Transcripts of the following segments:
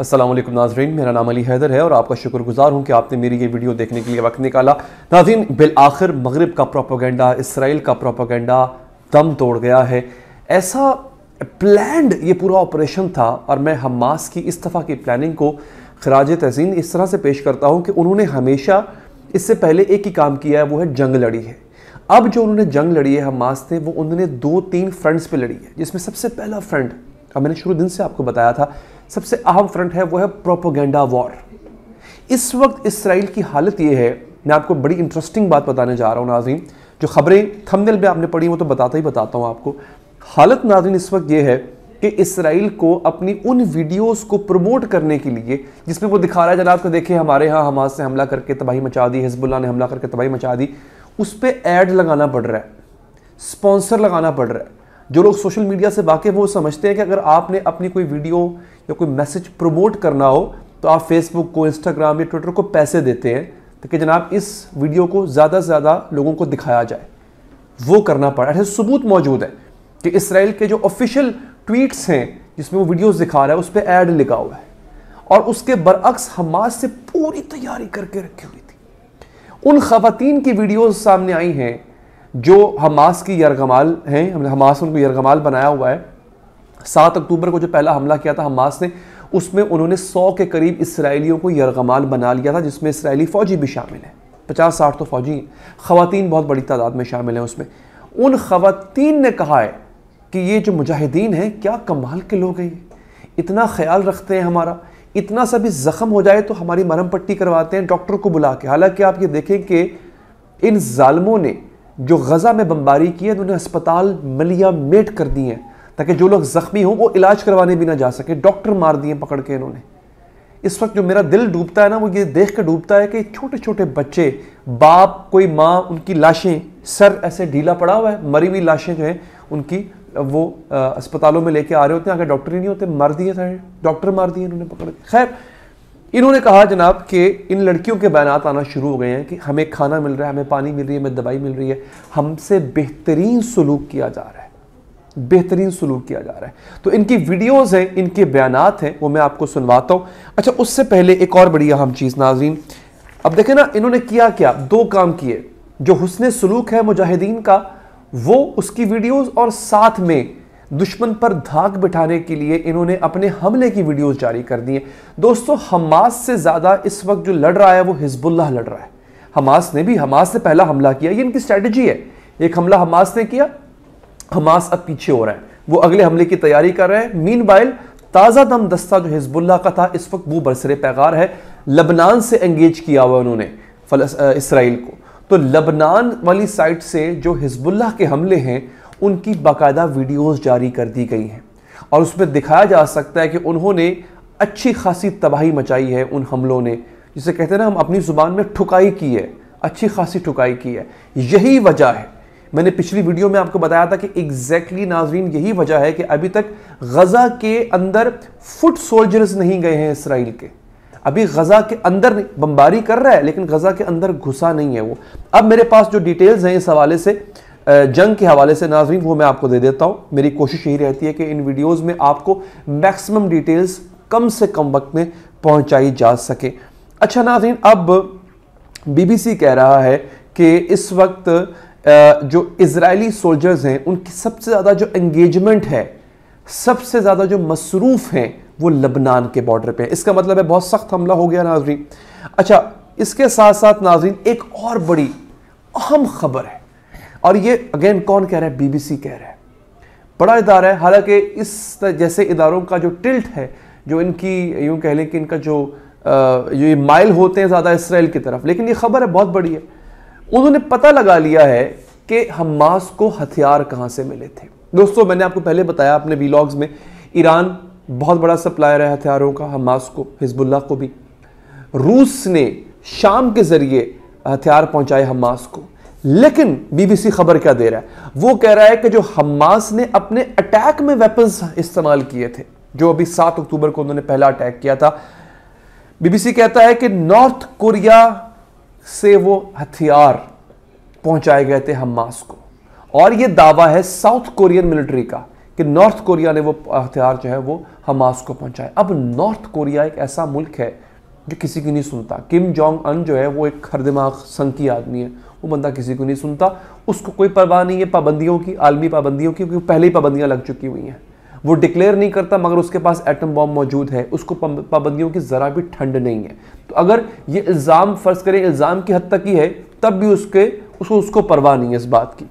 असलम नाजरीन मेरा नाम अली हैदर है और आपका शुक्रगुजार हूँ कि आपने मेरी ये वीडियो देखने के लिए वक्त निकाला नाजीन बिल आखिर मगरब का प्रोपोगेंडा इसराइल का प्रोपोगेंडा दम तोड़ गया है ऐसा प्लैंड ये पूरा ऑपरेशन था और मैं हमास की इस दफा की प्लानिंग को खराज तहसीन इस तरह से पेश करता हूँ कि उन्होंने हमेशा इससे पहले एक ही काम किया है वो है जंग लड़ी है अब जो उन्होंने जंग लड़ी है हमास ने वो उन्होंने दो तीन फ्रंट्स पे लड़ी है जिसमें सबसे पहला फ्रंट अब मैंने शुरू दिन से आपको बताया था सबसे अहम फ्रंट है वो है प्रोपोगेंडा वॉर इस वक्त इसराइल की हालत ये है मैं आपको बड़ी इंटरेस्टिंग बात बताने जा रहा हूँ नाजीन जो खबरें थंबनेल में आपने पढ़ी वो तो बताता ही बताता हूँ आपको हालत नाजीन इस वक्त ये है कि इसराइल को अपनी उन वीडियोस को प्रमोट करने के लिए जिसमें वो दिखा रहा है जनाब को तो देखिए हमारे यहाँ हमास ने हमला करके तबाही मचा दी हिजबुल्ला ने हमला करके तबाही मचा दी उस पर एड लगाना पड़ रहा है स्पॉन्सर लगाना पड़ रहा है जो लोग सोशल मीडिया से वाकिफ़ वो समझते हैं कि अगर आपने अपनी कोई वीडियो या कोई मैसेज प्रमोट करना हो तो आप फेसबुक को इंस्टाग्राम या ट्विटर को पैसे देते हैं ताकि जनाब इस वीडियो को ज़्यादा से ज़्यादा लोगों को दिखाया जाए वो करना पड़ा ऐसे सबूत मौजूद है कि इसराइल के जो ऑफिशियल ट्वीट्स हैं जिसमें वो वीडियोस दिखा रहा है उस पर ऐड लिखा हुआ है और उसके बरअक्स हमास से पूरी तैयारी करके रखी हुई थी उन खातन की वीडियोज सामने आई हैं जो हमास की यरगमाल हैं हमने हमास उनको यरगमाल बनाया हुआ है सात अक्टूबर को जो पहला हमला किया था हमास ने उसमें उन्होंने सौ के करीब इसराइलियों को यरगमाल बना लिया था जिसमें इसराइली फ़ौजी भी शामिल हैं पचास साठ तो फ़ौजी हैं ख़वान बहुत बड़ी तादाद में शामिल हैं उसमें उन खातन ने कहा है कि ये जो मुजाहिदीन हैं क्या कमाल के लोग हैं इतना ख्याल रखते हैं हमारा इतना सा भी ज़ख़म हो जाए तो हमारी मरम पट्टी करवाते हैं डॉक्टर को बुला के हालांकि आप ये देखें कि इन ालमों ने जो गज़ा में बमबारी की है तो उन्होंने अस्पताल मलिया मेट कर दिए हैं ताकि जो लोग ज़ख्मी हों वो इलाज करवाने भी ना जा सके डॉक्टर मार दिए पकड़ के इन्होंने इस वक्त जो मेरा दिल डूबता है ना वो ये देख कर डूबता है कि छोटे छोटे बच्चे बाप कोई माँ उनकी लाशें सर ऐसे ढीला पड़ा हुआ है मरी हुई लाशें जो हैं उनकी वो आ, अस्पतालों में लेके आ रहे होते हैं आगे डॉक्टर ही नहीं होते मर दिए थे डॉक्टर मार दिए इन्होंने पकड़ के खैर इन्होंने कहा जनाब कि इन लड़कियों के बयानात आना शुरू हो गए हैं कि हमें खाना मिल रहा है हमें पानी मिल रही है हमें दवाई मिल रही है हमसे बेहतरीन सलूक किया जा रहा है बेहतरीन सलूक किया जा रहा है तो इनकी वीडियोस हैं इनके बयानात हैं वो मैं आपको सुनवाता हूँ अच्छा उससे पहले एक और बड़ी अहम चीज़ नाजीन अब देखें ना इन्होंने किया क्या दो काम किए जो हुसन सलूक है मुजाहिदीन का वो उसकी वीडियोज़ और साथ में दुश्मन पर धाक बिठाने के लिए इन्होंने अपने हमले की वीडियोस जारी कर दी है दोस्तों हमास से ज़्यादा इस वक्त जो लड़ रहा है वो हिजबुल्लाह लड़ रहा है हमास ने भी हमास से पहला हमला किया ये इनकी स्ट्रैटेजी है एक हमला हमास ने किया हमास अब पीछे हो रहा है वो अगले हमले की तैयारी कर रहे हैं मीन बाइल ताज़ा दम दस्ता जो हिजबुल्ला का था इस वक्त वो बरसरे पैगार है लबनान से एंगेज किया हुआ उन्होंने इसराइल को तो लबनान वाली साइड से जो हिजबुल्ला के हमले हैं उनकी बाकायदा वीडियोस जारी कर दी गई हैं और उसमें दिखाया जा सकता है कि उन्होंने अच्छी खासी तबाही मचाई है उन हमलों ने जिसे कहते हैं ना हम अपनी ज़ुबान में ठुकाई की है अच्छी खासी ठुकाई की है यही वजह है मैंने पिछली वीडियो में आपको बताया था कि एग्जैक्टली exactly नाजरीन यही वजह है कि अभी तक गज़ा के अंदर फुट सोल्जर्स नहीं गए हैं इसराइल के अभी गज़ा के अंदर बमबारी कर रहा है लेकिन गज़ा के अंदर घुसा नहीं है वो अब मेरे पास जो डिटेल्स हैं इस हवाले से जंग के हवाले से नाजरीन वो मैं आपको दे देता हूँ मेरी कोशिश यही रहती है कि इन वीडियोज़ में आपको मैक्सिमम डिटेल्स कम से कम वक्त में पहुँचाई जा सके अच्छा नाजरीन अब बीबीसी कह रहा है कि इस वक्त जो इसराइली सोल्जर्स हैं उनकी सबसे ज़्यादा जो एंगेजमेंट है सबसे ज़्यादा जो मसरूफ़ हैं वो लबनान के बॉर्डर पर इसका मतलब है बहुत सख्त हमला हो गया नाजरीन अच्छा इसके साथ साथ नाजरीन एक और बड़ी अहम खबर है और ये अगेन कौन कह रहा है बीबीसी कह रहा है बड़ा इदारा है हालांकि इस जैसे इदारों का जो टिल्ट है जो इनकी यूं कह लें कि इनका जो ये माइल होते हैं ज़्यादा इसराइल की तरफ लेकिन ये खबर है बहुत बड़ी है उन्होंने पता लगा लिया है कि हमास को हथियार कहाँ से मिले थे दोस्तों मैंने आपको पहले बताया अपने वीलॉग्स में ईरान बहुत बड़ा सप्लायर है हथियारों का हमास को हिजबुल्ला को भी रूस ने शाम के ज़रिए हथियार पहुंचाए हमास को लेकिन बीबीसी खबर क्या दे रहा है वो कह रहा है कि जो हमास ने अपने अटैक में वेपन्स इस्तेमाल किए थे जो अभी सात अक्टूबर को उन्होंने पहला अटैक किया था बीबीसी कहता है कि नॉर्थ कोरिया से वो हथियार पहुंचाए गए थे हमास को और ये दावा है साउथ कोरियन मिलिट्री का कि नॉर्थ कोरिया ने वो हथियार जो है वो हमास को पहुंचाए अब नॉर्थ कोरिया एक ऐसा मुल्क है जो किसी की नहीं सुनता किम जोंग अन जो है वो एक खरदिमाग संकी आदमी है वो बंदा किसी को नहीं सुनता उसको कोई परवाह नहीं है पाबंदियों की आलमी पाबंदियों की क्योंकि पहले ही पाबंदियाँ लग चुकी हुई हैं वो डिक्लेयर नहीं करता मगर उसके पास एटम बॉम्ब मौजूद है उसको पाबंदियों की ज़रा भी ठंड नहीं है तो अगर ये इल्ज़ाम फ़र्ज करें इल्ज़ाम की हद तक ही है तब भी उसके उसको उसको परवाह नहीं है इस बात की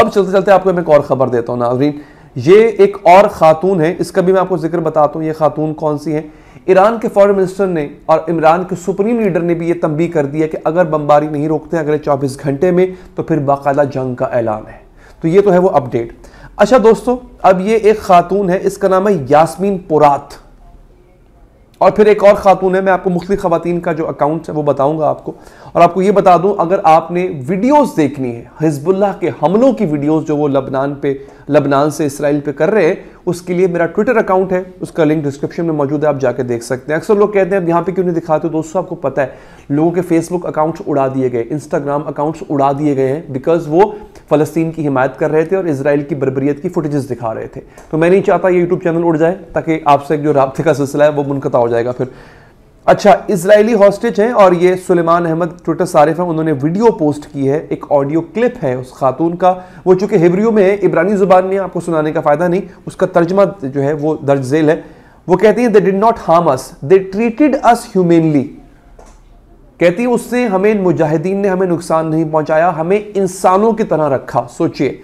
अब चलते चलते आपको मैं एक और ख़बर देता हूँ नाजरीन ये एक और ख़ातून है इसका भी मैं आपको जिक्र बताता हूँ ये खातून कौन सी है ईरान के फॉरन मिनिस्टर ने और इमरान के सुप्रीम लीडर ने भी ये तंबी कर दिया कि अगर बमबारी नहीं रोकते अगले 24 घंटे में तो फिर बाकायदा जंग का ऐलान है तो ये तो है वो अपडेट अच्छा दोस्तों अब ये एक खातून है इसका नाम है यासमीन पुरात और फिर एक और खातून है मैं आपको मुख्त खातन का जो अकाउंट है वो बताऊंगा आपको और आपको ये बता दूं अगर आपने वीडियोस देखनी है हिजबुल्लाह के हमलों की वीडियोस जो वो लबनान पे लबनान से इसराइल पे कर रहे हैं उसके लिए मेरा ट्विटर अकाउंट है उसका लिंक डिस्क्रिप्शन में मौजूद है आप जाके देख सकते हैं अक्सर लोग कहते हैं अब यहाँ पे क्यों नहीं दिखाते दोस्तों आपको पता है लोगों के फेसबुक अकाउंट्स उड़ा दिए गए इंस्टाग्राम अकाउंट्स उड़ा दिए गए हैं बिकॉज वो फलस्तीन की हिमायत कर रहे थे और इसराइल की बरबरीत की फुटेजेस दिखा रहे थे तो मैं नहीं चाहता ये यूट्यूब चैनल उड़ जाए ताकि आपसे जो रबते का सिलसिला है वो मुनकता हो जाएगा फिर अच्छा इसराइली हॉस्टेज हैं और ये सुलेमान अहमद ट्विटर सारिफ हैं उन्होंने वीडियो पोस्ट की है एक ऑडियो क्लिप है उस खातून का वो चूंकि हिब्रियो में है इब्रानी ज़ुबान में आपको सुनाने का फ़ायदा नहीं उसका तर्जमा जो है वो दर्ज झेल है वो कहती है they did not harm us they treated us humanely कहती है उससे हमें मुजाहिदीन ने हमें नुकसान नहीं पहुंचाया हमें इंसानों की तरह रखा सोचिए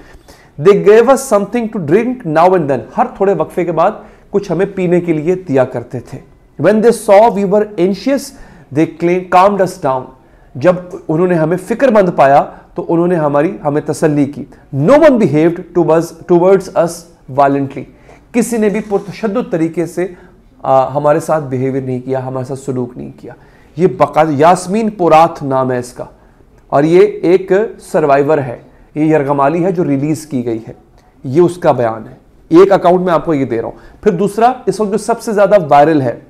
they gave us something to drink now and then हर थोड़े वक्फे के बाद कुछ हमें पीने के लिए दिया करते थे they they we were anxious they they काम डस डाउन जब उन्होंने हमें फिक्रमंद पाया तो उन्होंने हमारी हमें तसल्ली की no one behaved towards us violently किसी ने भी पुरतशद तरीके से आ, हमारे साथ बिहेवियर नहीं किया हमारे साथ सलूक नहीं किया ये बका यासमीन पुराथ नाम है इसका और ये एक सर्वाइवर है ये यरगमाली है जो रिलीज़ की गई है ये उसका बयान है एक अकाउंट में आपको ये दे रहा हूं फिर दूसरा इस वक्त जो सबसे ज़्यादा वायरल है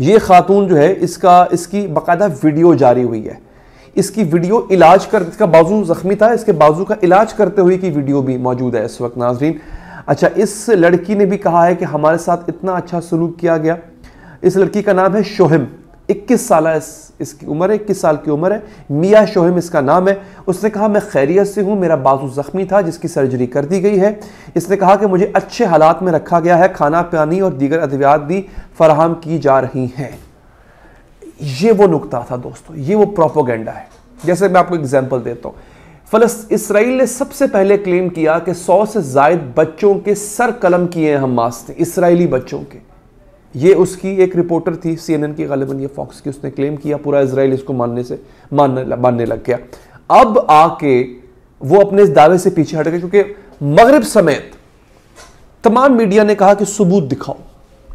ये खातून जो है इसका इसकी बाकायदा वीडियो जारी हुई है इसकी वीडियो इलाज कर इसका बाजू जख्मी था इसके बाजू का इलाज करते हुए की वीडियो भी मौजूद है इस वक्त नाजरीन अच्छा इस लड़की ने भी कहा है कि हमारे साथ इतना अच्छा सलूक किया गया इस लड़की का नाम है शोहम इक्कीस साल इस, इसकी उम्र है इक्कीस साल की उम्र है मियाँ शोहम इसका नाम है उसने कहा मैं खैरियत से हूँ मेरा बाजू ज़ख्मी था जिसकी सर्जरी कर दी गई है इसने कहा कि मुझे अच्छे हालात में रखा गया है खाना पानी और दीगर अद्वियात भी फराहम की जा रही हैं ये वो नुकता था दोस्तों ये वो प्रोपोगेंडा है जैसे मैं आपको एग्जाम्पल देता हूँ फलस इसराइल ने सबसे पहले क्लेम किया कि सौ से जायद बच्चों के सर कलम किए हैं हमास ने इसराइली बच्चों के ये उसकी एक रिपोर्टर थी सीएनएन की गालिबन ये फॉक्स की उसने क्लेम किया पूरा इसराइल इसको मानने से मानने मानने लग गया अब आके वो अपने इस दावे से पीछे हट गए क्योंकि मगरब समेत तमाम मीडिया ने कहा कि सबूत दिखाओ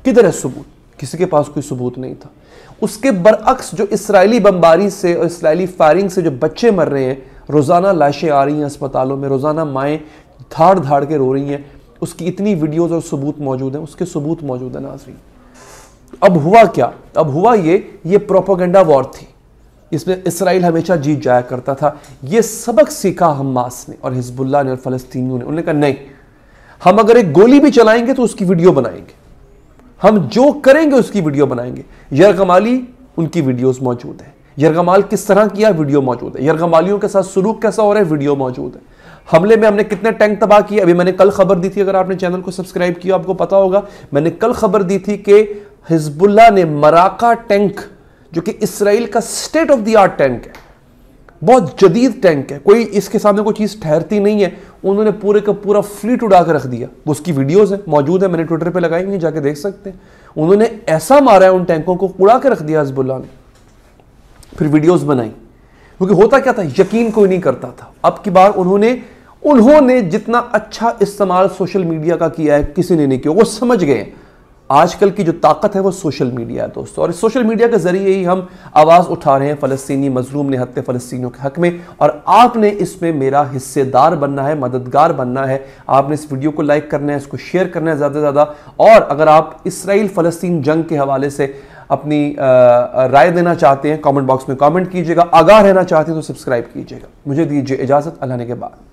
किधर है सबूत किसी के पास कोई सबूत नहीं था उसके बरअक्स जो इसराइली बमबारी से और इसराइली फायरिंग से जो बच्चे मर रहे हैं रोज़ाना लाशें आ रही हैं अस्पतालों में रोज़ाना माएँ धाड़ धाड़ के रो रही हैं उसकी इतनी वीडियोज़ और सबूत मौजूद हैं उसके सबूत मौजूद हैं नाजरी अब हुआ क्या अब हुआ ये ये प्रोपोगंडा वॉर थी इसमें इसराइल हमेशा जीत जाया करता था ये सबक सीखा हमास ने और हिजबुल्ला ने और फलस्तीनियों ने उन्होंने कहा नहीं हम अगर एक गोली भी चलाएंगे तो उसकी वीडियो बनाएंगे हम जो करेंगे उसकी वीडियो बनाएंगे यरगमाली उनकी वीडियोस मौजूद है यरगमाल किस तरह किया वीडियो मौजूद है यरगमालियों के साथ सुलूक कैसा हो रहा है वीडियो मौजूद है हमले में हमने कितने टैंक तबाह किए अभी मैंने कल खबर दी थी अगर आपने चैनल को सब्सक्राइब किया आपको पता होगा मैंने कल खबर दी थी कि हिजबुल्ला ने मराका टैंक जो कि इसराइल का state of the art tank है बहुत जदीद टैंक है कोई इसके सामने कोई चीज़ ठहरती नहीं है उन्होंने पूरे का पूरा फ्लीट उड़ा कर रख दिया उसकी वीडियोस है मौजूद है मैंने ट्विटर पे लगाई हुई जाके देख सकते हैं उन्होंने ऐसा मारा है उन टैंकों को उड़ा के रख दिया हजबुल्ला ने फिर वीडियोज बनाई क्योंकि होता क्या था यकीन कोई नहीं करता था अब की बार उन्होंने उन्होंने जितना अच्छा इस्तेमाल सोशल मीडिया का किया है किसी ने नहीं किया वो समझ गए आजकल की जो ताकत है वो सोशल मीडिया है दोस्तों और इस सोशल मीडिया के ज़रिए ही हम आवाज़ उठा रहे हैं फ़लस्तनी मजलूम नहत फ़लस्तियों के हक में और आपने इसमें मेरा हिस्सेदार बनना है मददगार बनना है आपने इस वीडियो को लाइक करना है इसको शेयर करना है ज़्यादा से ज़्यादा और अगर आप इसराइल फ़लस्तीन जंग के हवाले से अपनी राय देना चाहते हैं कॉमेंट बॉक्स में कॉमेंट कीजिएगा आगाह रहना चाहते हैं तो सब्सक्राइब कीजिएगा मुझे दीजिए इजाज़त अल्लाह के बाद